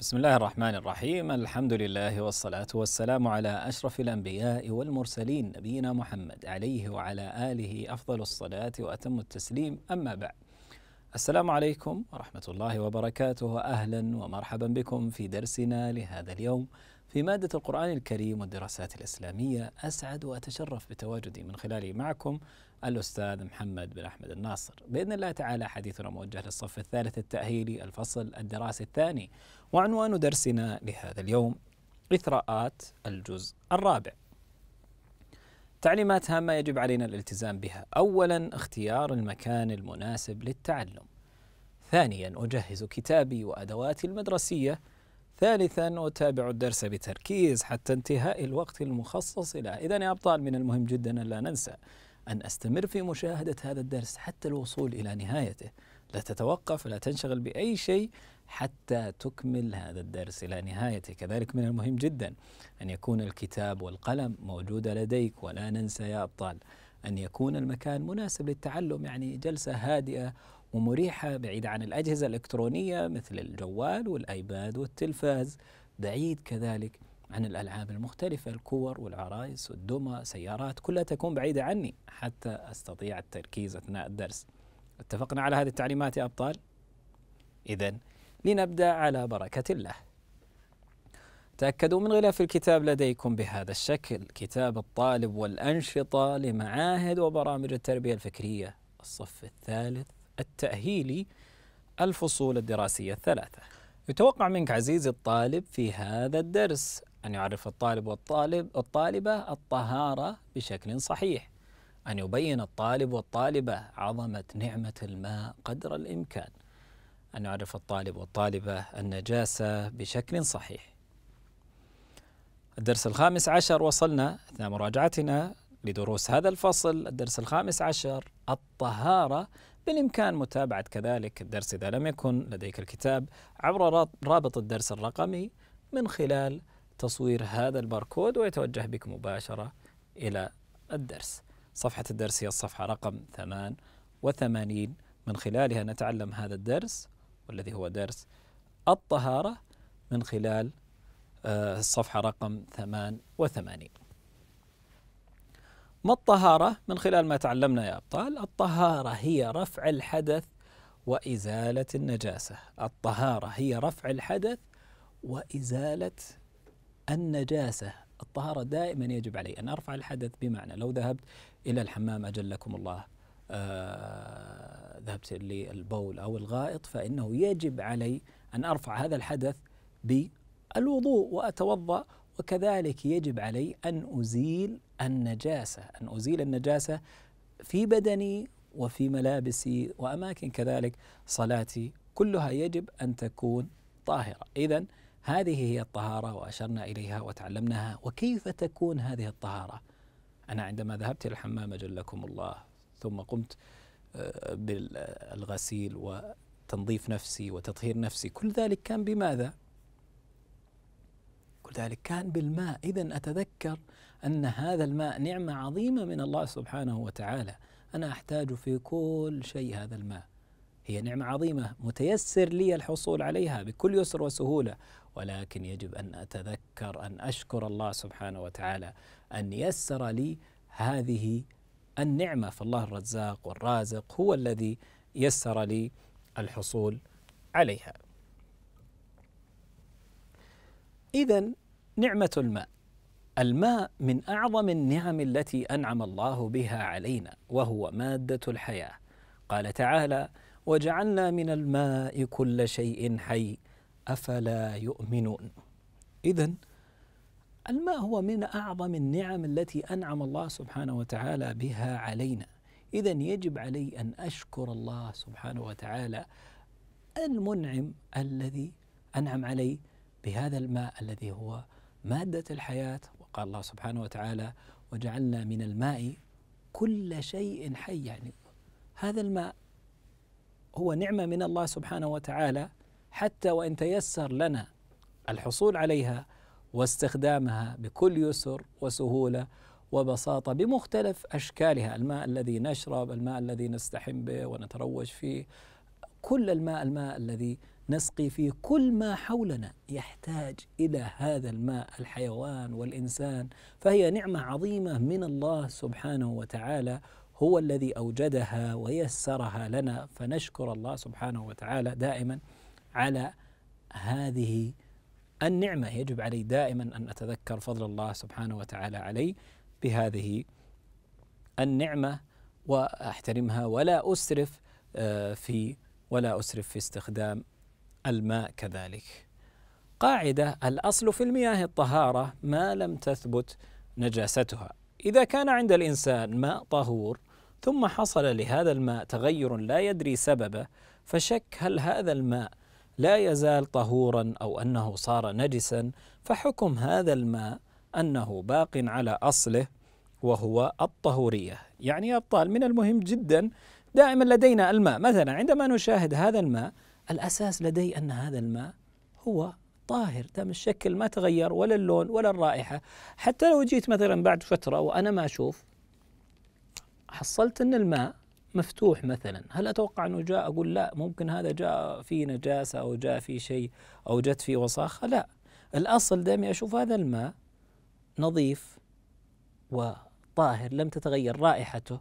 بسم الله الرحمن الرحيم الحمد لله والصلاة والسلام على أشرف الأنبياء والمرسلين نبينا محمد عليه وعلى آله أفضل الصلاة وأتم التسليم أما بعد السلام عليكم ورحمة الله وبركاته أهلا ومرحبا بكم في درسنا لهذا اليوم في مادة القرآن الكريم والدراسات الإسلامية أسعد وأتشرف بتواجدي من خلالي معكم الأستاذ محمد بن أحمد الناصر بإذن الله تعالى حديثنا موجه للصف الثالث التأهيلي الفصل الدراسي الثاني وعنوان درسنا لهذا اليوم إثراءات الجزء الرابع تعليمات هامة يجب علينا الالتزام بها أولا اختيار المكان المناسب للتعلم ثانيا أجهز كتابي وأدواتي المدرسية ثالثا وتابع الدرس بتركيز حتى انتهاء الوقت المخصص له إذا يا أبطال من المهم جدا أن لا ننسى أن أستمر في مشاهدة هذا الدرس حتى الوصول إلى نهايته لا تتوقف لا تنشغل بأي شيء حتى تكمل هذا الدرس إلى نهايته كذلك من المهم جدا أن يكون الكتاب والقلم موجودة لديك ولا ننسى يا أبطال أن يكون المكان مناسب للتعلم يعني جلسة هادئة ومريحة بعيدة عن الأجهزة الإلكترونية مثل الجوال والآيباد والتلفاز بعيد كذلك عن الألعاب المختلفة الكور والعرايس والدمى سيارات كلها تكون بعيدة عني حتى أستطيع التركيز أثناء الدرس اتفقنا على هذه التعليمات يا أبطال؟ إذا لنبدأ على بركة الله تأكدوا من غلاف الكتاب لديكم بهذا الشكل كتاب الطالب والأنشطة لمعاهد وبرامج التربية الفكرية الصف الثالث التأهيلي الفصول الدراسية الثلاثة يتوقع منك عزيزي الطالب في هذا الدرس أن يعرف الطالب والطالب الطالبة الطهارة بشكل صحيح أن يبين الطالب والطالبة عظمة نعمة الماء قدر الإمكان أن يعرف الطالب والطالبة النجاسة بشكل صحيح الدرس الخامس عشر وصلنا أثناء مراجعتنا لدروس هذا الفصل الدرس الخامس عشر الطهارة بالإمكان متابعة كذلك الدرس إذا لم يكن لديك الكتاب عبر رابط الدرس الرقمي من خلال تصوير هذا الباركود ويتوجه بك مباشرة إلى الدرس صفحة الدرس هي الصفحة رقم 88 من خلالها نتعلم هذا الدرس والذي هو درس الطهارة من خلال آه، الصفحة رقم 88 ما الطهارة من خلال ما تعلمنا يا أبطال الطهارة هي رفع الحدث وإزالة النجاسة الطهارة هي رفع الحدث وإزالة النجاسة الطهارة دائما يجب علي أن أرفع الحدث بمعنى لو ذهبت إلى الحمام أجلكم الله آه ذهبت للبول أو الغائط فإنه يجب علي أن أرفع هذا الحدث بالوضوء وأتوضأ وكذلك يجب علي أن أزيل النجاسة أن أزيل النجاسة في بدني وفي ملابسي وأماكن كذلك صلاتي كلها يجب أن تكون طاهرة إذا هذه هي الطهارة وأشرنا إليها وتعلمناها وكيف تكون هذه الطهارة أنا عندما ذهبت إلى الحمام أجلكم الله ثم قمت آه، بالغسيل وتنظيف نفسي وتطهير نفسي كل ذلك كان بماذا؟ يقول ذلك كان بالماء إذا أتذكر أن هذا الماء نعمة عظيمة من الله سبحانه وتعالى أنا أحتاج في كل شيء هذا الماء هي نعمة عظيمة متيسر لي الحصول عليها بكل يسر وسهولة ولكن يجب أن أتذكر أن أشكر الله سبحانه وتعالى أن يسر لي هذه النعمة فالله الرزاق والرازق هو الذي يسر لي الحصول عليها إذا نعمة الماء الماء من أعظم النعم التي أنعم الله بها علينا وهو مادة الحياة قال تعالى وجعلنا من الماء كل شيء حي أفلا يؤمنون إذا الماء هو من أعظم النعم التي أنعم الله سبحانه وتعالى بها علينا إذا يجب علي أن أشكر الله سبحانه وتعالى المنعم الذي أنعم علي بهذا الماء الذي هو مادة الحياة وقال الله سبحانه وتعالى وجعلنا من الماء كل شيء حي يعني هذا الماء هو نعمة من الله سبحانه وتعالى حتى وإن تيسر لنا الحصول عليها واستخدامها بكل يسر وسهولة وبساطة بمختلف أشكالها الماء الذي نشرب الماء الذي نستحم به ونتروج فيه كل الماء الماء الذي نسقي في كل ما حولنا يحتاج الى هذا الماء الحيوان والانسان فهي نعمه عظيمه من الله سبحانه وتعالى هو الذي اوجدها ويسرها لنا فنشكر الله سبحانه وتعالى دائما على هذه النعمه يجب علي دائما ان اتذكر فضل الله سبحانه وتعالى علي بهذه النعمه واحترمها ولا اسرف آه، في ولا اسرف في استخدام الماء كذلك قاعدة الأصل في المياه الطهارة ما لم تثبت نجاستها إذا كان عند الإنسان ماء طهور ثم حصل لهذا الماء تغير لا يدري سببه فشك هل هذا الماء لا يزال طهورا أو أنه صار نجسا فحكم هذا الماء أنه باق على أصله وهو الطهورية يعني يا أبطال من المهم جدا دائما لدينا الماء مثلا عندما نشاهد هذا الماء الأساس لدي أن هذا الماء هو طاهر تم الشكل ما تغير ولا اللون ولا الرائحة حتى لو جيت مثلا بعد فترة وأنا ما أشوف حصلت أن الماء مفتوح مثلا هل أتوقع أنه جاء أقول لا ممكن هذا جاء في نجاسة أو جاء في شيء أو جت فيه وساخة لا الأصل دائما أشوف هذا الماء نظيف وطاهر لم تتغير رائحته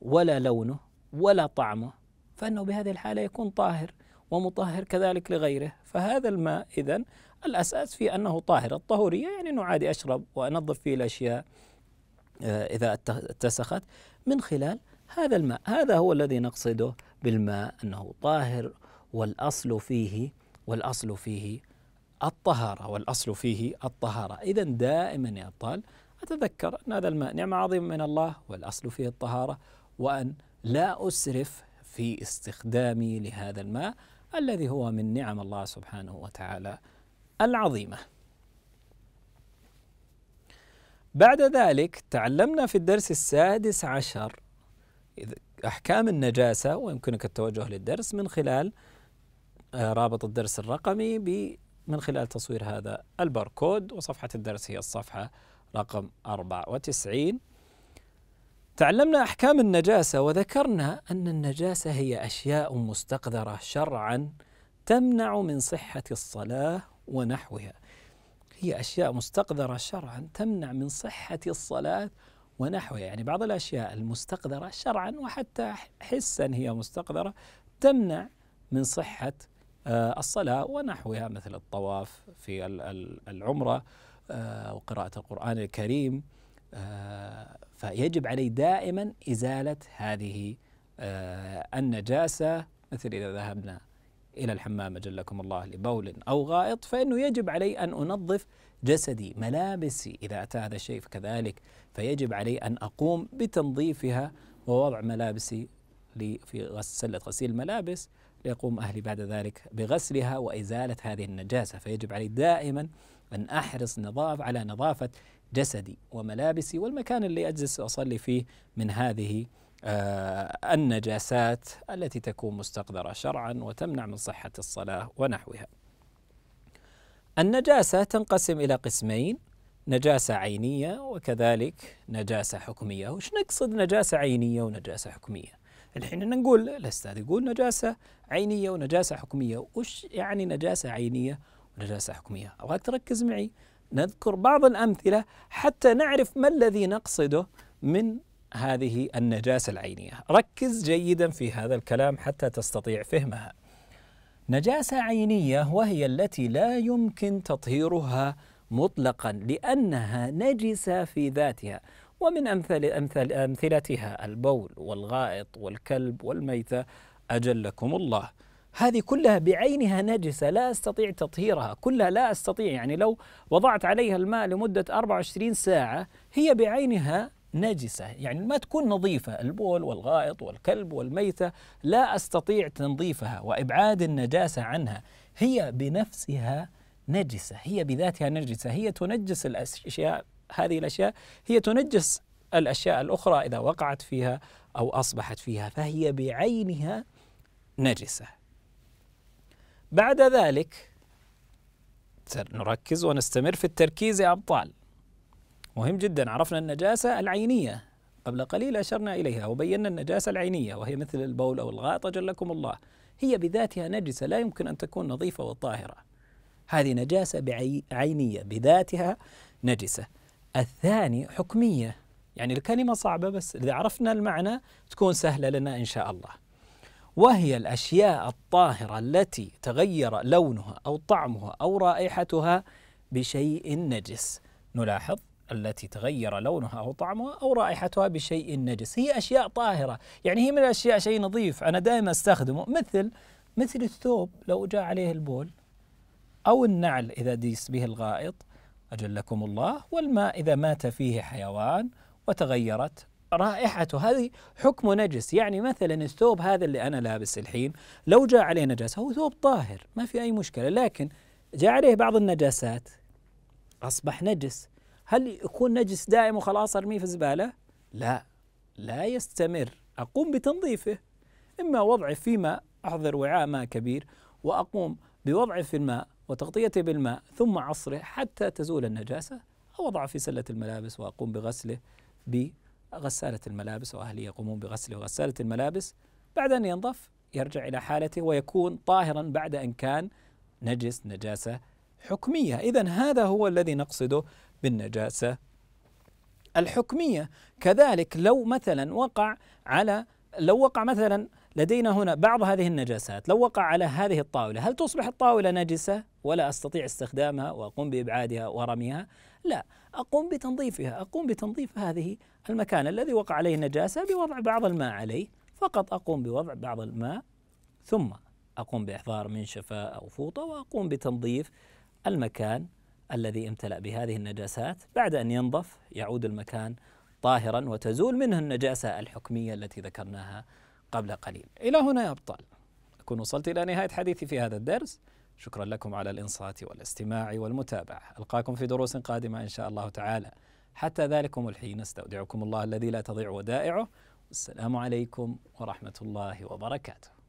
ولا لونه ولا طعمه فإنه بهذه الحالة يكون طاهر ومطهر كذلك لغيره فهذا الماء إذا الأساس في أنه طاهر الطهورية يعني أنه عادي أشرب وأنظف فيه الأشياء آه، إذا اتسخت من خلال هذا الماء هذا هو الذي نقصده بالماء أنه طاهر والأصل فيه والأصل فيه الطهارة والأصل فيه الطهارة إذا دائما يا أبطال أتذكر أن هذا الماء نعمة عظيمة من الله والأصل فيه الطهارة وأن لا أسرف في استخدامي لهذا الماء الذي هو من نعم الله سبحانه وتعالى العظيمه. بعد ذلك تعلمنا في الدرس السادس عشر أحكام النجاسة ويمكنك التوجه للدرس من خلال آه، رابط الدرس الرقمي من خلال تصوير هذا الباركود وصفحة الدرس هي الصفحة رقم 94 تعلمنا احكام النجاسه وذكرنا ان النجاسه هي اشياء مستقذره شرعا تمنع من صحه الصلاه ونحوها هي اشياء مستقذره شرعا تمنع من صحه الصلاه ونحوها يعني بعض الاشياء المستقذره شرعا وحتى حسا هي مستقذره تمنع من صحه آه، الصلاه ونحوها مثل الطواف في العمره آه، وقراءه القران الكريم آه، فيجب علي دائما إزالة هذه آه، النجاسة مثل إذا ذهبنا إلى الحمام أجلكم الله لبول أو غائط فإنه يجب علي أن أنظف جسدي ملابسي إذا أتى هذا الشيء فكذلك فيجب علي أن أقوم بتنظيفها ووضع ملابسي في سلة غسيل الملابس ليقوم أهلي بعد ذلك بغسلها وإزالة هذه النجاسة فيجب علي دائما أن أحرص نظاف على نظافة جسدي وملابسي والمكان اللي أجلس أصلي فيه من هذه آه، النجاسات التي تكون مستقذرة شرعا وتمنع من صحة الصلاة ونحوها النجاسة تنقسم إلى قسمين نجاسة عينية وكذلك نجاسة حكمية وش نقصد نجاسة عينية ونجاسة حكمية الحين نقول الأستاذ يقول نجاسة عينية ونجاسة حكمية وش يعني نجاسة عينية ونجاسة حكمية أبغاك تركز معي نذكر بعض الأمثلة حتى نعرف ما الذي نقصده من هذه النجاسة العينية ركز جيدا في هذا الكلام حتى تستطيع فهمها نجاسة عينية وهي التي لا يمكن تطهيرها مطلقا لأنها نجسة في ذاتها ومن أمثل أمثل أمثلتها البول والغائط والكلب والميتة أجلكم الله هذه كلها بعينها نجسة لا أستطيع تطهيرها كلها لا أستطيع يعني لو وضعت عليها الماء لمدة 24 ساعة هي بعينها نجسة يعني ما تكون نظيفة البول والغائط والكلب والميتة لا أستطيع تنظيفها وإبعاد النجاسة عنها هي بنفسها نجسة هي بذاتها نجسة هي تنجس الأشياء هذه الأشياء هي تنجس الأشياء الأخرى إذا وقعت فيها أو أصبحت فيها فهي بعينها نجسة بعد ذلك نركز ونستمر في التركيز يا أبطال مهم جدا عرفنا النجاسة العينية قبل قليل أشرنا إليها وبينا النجاسة العينية وهي مثل البول أو الغائط جلكم الله هي بذاتها نجسة لا يمكن أن تكون نظيفة وطاهرة هذه نجاسة عينية بذاتها نجسة الثاني حكمية يعني الكلمة صعبة بس إذا عرفنا المعنى تكون سهلة لنا إن شاء الله وهي الأشياء الطاهرة التي تغير لونها أو طعمها أو رائحتها بشيء نجس نلاحظ التي تغير لونها أو طعمها أو رائحتها بشيء نجس هي أشياء طاهرة يعني هي من الأشياء شيء نظيف أنا دائما أستخدمه مثل مثل الثوب لو جاء عليه البول أو النعل إذا ديس به الغائط أجلكم الله والماء إذا مات فيه حيوان وتغيرت رائحته هذه حكمه نجس يعني مثلا الثوب هذا اللي أنا لابس الحين لو جاء عليه نجاسة هو ثوب طاهر ما في أي مشكلة لكن جاء عليه بعض النجاسات أصبح نجس هل يكون نجس دائم وخلاص أرميه في الزبالة؟ لا لا يستمر أقوم بتنظيفه إما وضعه في ماء أحضر وعاء ماء كبير وأقوم بوضعه في الماء وتغطيته بالماء ثم عصره حتى تزول النجاسة أو أضعه في سلة الملابس وأقوم بغسله ب غسالة الملابس وأهلي يقومون بغسله وغسالة الملابس بعد أن ينظف يرجع إلى حالته ويكون طاهرا بعد أن كان نجس نجاسة حكمية إذا هذا هو الذي نقصده بالنجاسة الحكمية كذلك لو مثلا وقع على لو وقع مثلا لدينا هنا بعض هذه النجاسات لو وقع على هذه الطاولة هل تصبح الطاولة نجسة ولا أستطيع استخدامها وأقوم بإبعادها ورميها لا أقوم بتنظيفها أقوم بتنظيف هذه المكان الذي وقع عليه النجاسة بوضع بعض الماء عليه فقط أقوم بوضع بعض الماء ثم أقوم بإحضار منشفة أو فوطة وأقوم بتنظيف المكان الذي امتلأ بهذه النجاسات بعد أن ينظف يعود المكان طاهرا وتزول منه النجاسة الحكمية التي ذكرناها قبل قليل إلى هنا يا أبطال أكون وصلت إلى نهاية حديثي في هذا الدرس شكرا لكم على الإنصات والاستماع والمتابعة ألقاكم في دروس قادمة إن شاء الله تعالى حتى ذلكم الحين استودعكم الله الذي لا تضيع ودائعه والسلام عليكم ورحمة الله وبركاته